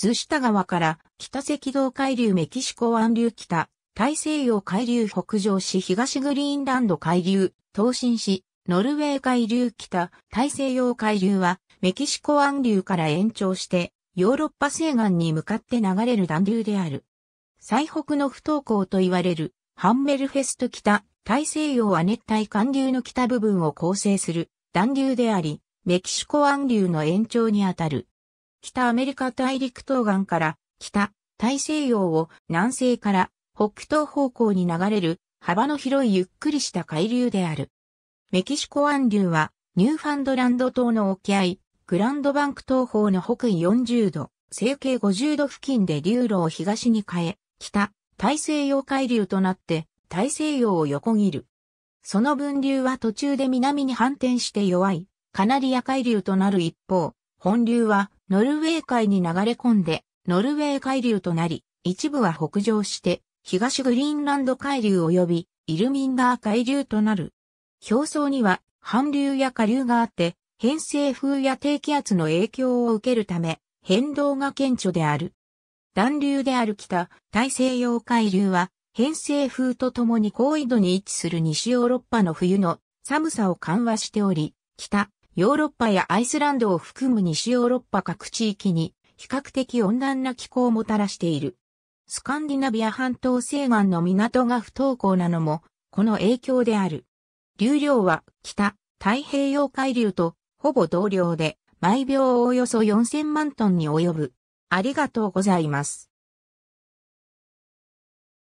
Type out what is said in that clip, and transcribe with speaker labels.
Speaker 1: 図下川から北赤道海流メキシコ湾流北、大西洋海流北上し東グリーンランド海流、東進し、ノルウェー海流北、大西洋海流はメキシコ湾流から延長してヨーロッパ西岸に向かって流れる暖流である。最北の不登校と言われるハンメルフェスト北、大西洋亜熱帯寒流の北部分を構成する暖流であり、メキシコ湾流の延長にあたる。北アメリカ大陸東岸から北大西洋を南西から北東方向に流れる幅の広いゆっくりした海流である。メキシコ湾流はニューファンドランド島の沖合、グランドバンク東方の北緯40度、西経50度付近で流路を東に変え、北大西洋海流となって大西洋を横切る。その分流は途中で南に反転して弱い、カナリア海流となる一方、本流はノルウェー海に流れ込んで、ノルウェー海流となり、一部は北上して、東グリーンランド海流及び、イルミンガー海流となる。表層には、反流や下流があって、偏西風や低気圧の影響を受けるため、変動が顕著である。暖流である北、大西洋海流は、偏西風とともに高緯度に位置する西ヨーロッパの冬の寒さを緩和しており、北、ヨーロッパやアイスランドを含む西ヨーロッパ各地域に比較的温暖な気候をもたらしている。スカンディナビア半島西岸の港が不登校なのもこの影響である。流量は北太平洋海流とほぼ同量で毎秒およそ4000万トンに及ぶ。ありがとうございます。